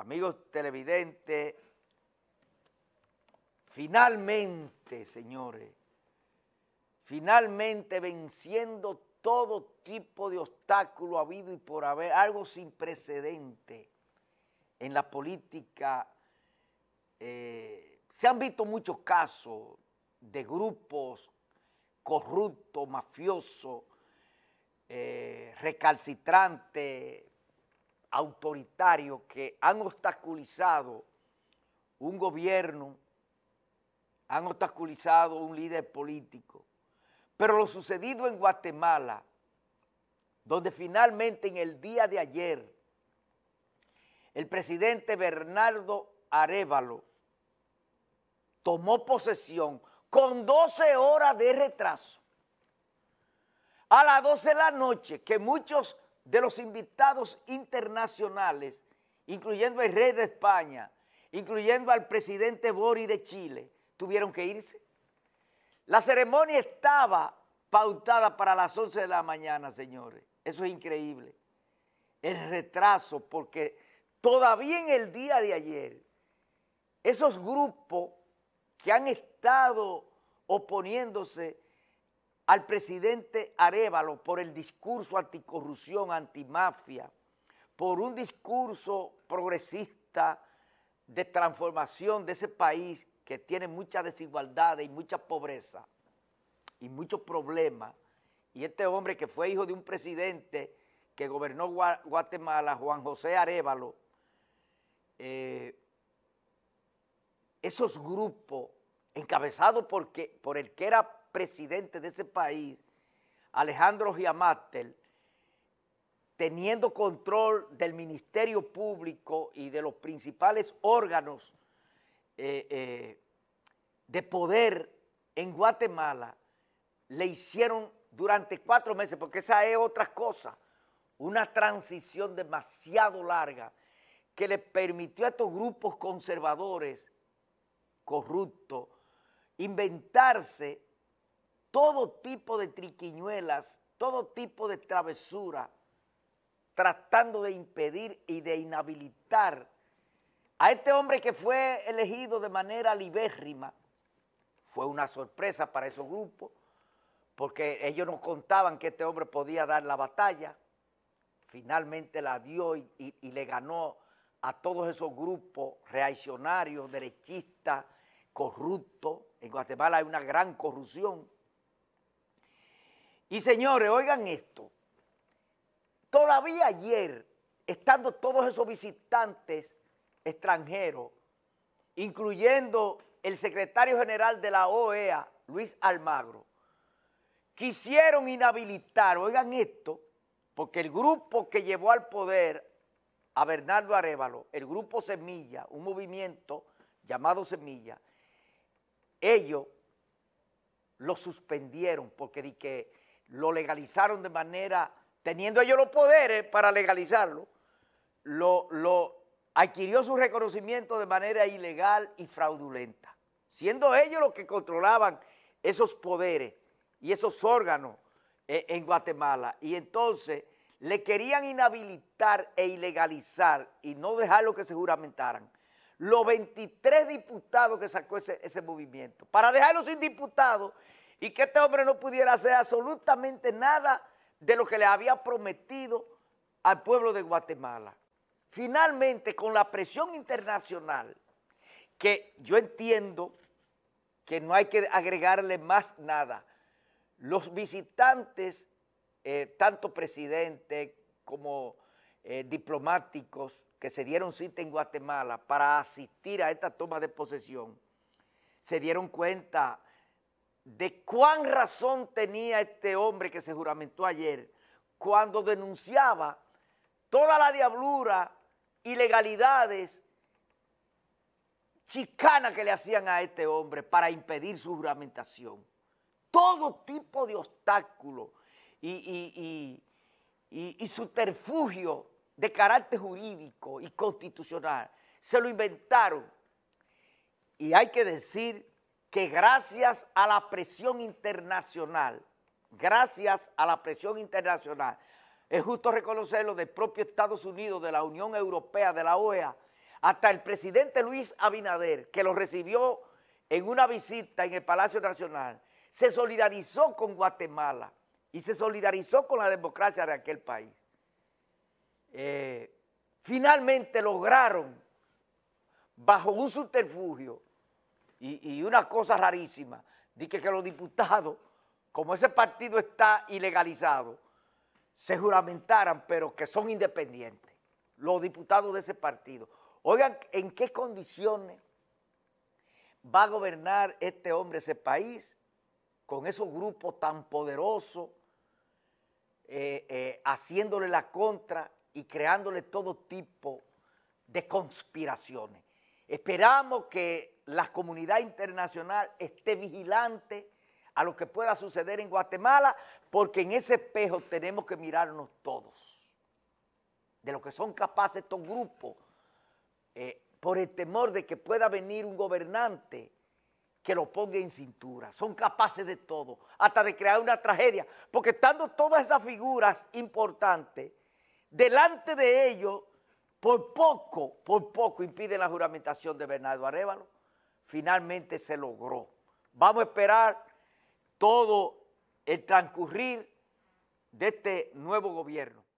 amigos televidentes, finalmente, señores, finalmente venciendo todo tipo de obstáculo habido y por haber, algo sin precedente en la política. Eh, se han visto muchos casos de grupos corruptos, mafiosos, eh, recalcitrantes, autoritarios que han obstaculizado un gobierno, han obstaculizado un líder político. Pero lo sucedido en Guatemala, donde finalmente en el día de ayer el presidente Bernardo Arevalo tomó posesión con 12 horas de retraso. A las 12 de la noche, que muchos de los invitados internacionales, incluyendo el rey de España, incluyendo al presidente Bori de Chile, tuvieron que irse. La ceremonia estaba pautada para las 11 de la mañana, señores. Eso es increíble. El retraso, porque todavía en el día de ayer, esos grupos que han estado oponiéndose al presidente Arevalo por el discurso anticorrupción, antimafia, por un discurso progresista de transformación de ese país que tiene mucha desigualdad y mucha pobreza y muchos problemas. Y este hombre que fue hijo de un presidente que gobernó Guatemala, Juan José Arevalo, eh, esos grupos encabezados por, por el que era presidente de ese país, Alejandro Giamatel, teniendo control del Ministerio Público y de los principales órganos eh, eh, de poder en Guatemala, le hicieron durante cuatro meses, porque esa es otra cosa, una transición demasiado larga que le permitió a estos grupos conservadores corruptos inventarse todo tipo de triquiñuelas, todo tipo de travesura, tratando de impedir y de inhabilitar a este hombre que fue elegido de manera libérrima. Fue una sorpresa para esos grupos, porque ellos no contaban que este hombre podía dar la batalla. Finalmente la dio y, y le ganó a todos esos grupos reaccionarios, derechistas, corruptos. En Guatemala hay una gran corrupción. Y señores, oigan esto. Todavía ayer, estando todos esos visitantes extranjeros, incluyendo el secretario general de la OEA, Luis Almagro, quisieron inhabilitar, oigan esto, porque el grupo que llevó al poder a Bernardo Arevalo, el grupo Semilla, un movimiento llamado Semilla, ellos lo suspendieron porque di que lo legalizaron de manera, teniendo ellos los poderes para legalizarlo, lo, adquirió su reconocimiento de manera ilegal y fraudulenta, siendo ellos los que controlaban esos poderes y esos órganos eh, en Guatemala. Y entonces le querían inhabilitar e ilegalizar y no dejarlo que se juramentaran los 23 diputados que sacó ese, ese movimiento, para dejarlos sin diputados y que este hombre no pudiera hacer absolutamente nada de lo que le había prometido al pueblo de Guatemala. Finalmente, con la presión internacional, que yo entiendo que no hay que agregarle más nada, los visitantes, eh, tanto presidente como eh, diplomáticos que se dieron cita en Guatemala para asistir a esta toma de posesión, se dieron cuenta de cuán razón tenía este hombre que se juramentó ayer cuando denunciaba toda la diablura, ilegalidades, chicanas que le hacían a este hombre para impedir su juramentación. Todo tipo de obstáculos y, y, y subterfugio de carácter jurídico y constitucional se lo inventaron. Y hay que decir que gracias a la presión internacional, gracias a la presión internacional, es justo reconocerlo del propio Estados Unidos, de la Unión Europea, de la OEA, hasta el presidente Luis Abinader, que lo recibió en una visita en el Palacio Nacional, se solidarizó con Guatemala y se solidarizó con la democracia de aquel país. Eh, finalmente lograron, bajo un subterfugio, y, una cosa rarísima, dije que los diputados, como ese partido está ilegalizado, se juramentaran, pero que son independientes, los diputados de ese partido. Oigan, ¿en qué condiciones va a gobernar este hombre ese país con esos grupos tan poderosos, eh, eh, haciéndole la contra y creándole todo tipo de conspiraciones? Esperamos que la comunidad internacional esté vigilante a lo que pueda suceder en Guatemala, porque en ese espejo tenemos que mirarnos todos, de lo que son capaces estos grupos, eh, por el temor de que pueda venir un gobernante que lo ponga en cintura. Son capaces de todo, hasta de crear una tragedia, porque estando todas esas figuras importantes, delante de ellos por poco, por poco impide la juramentación de Bernardo Arevalo. Finalmente se logró. Vamos a esperar todo el transcurrir de este nuevo gobierno.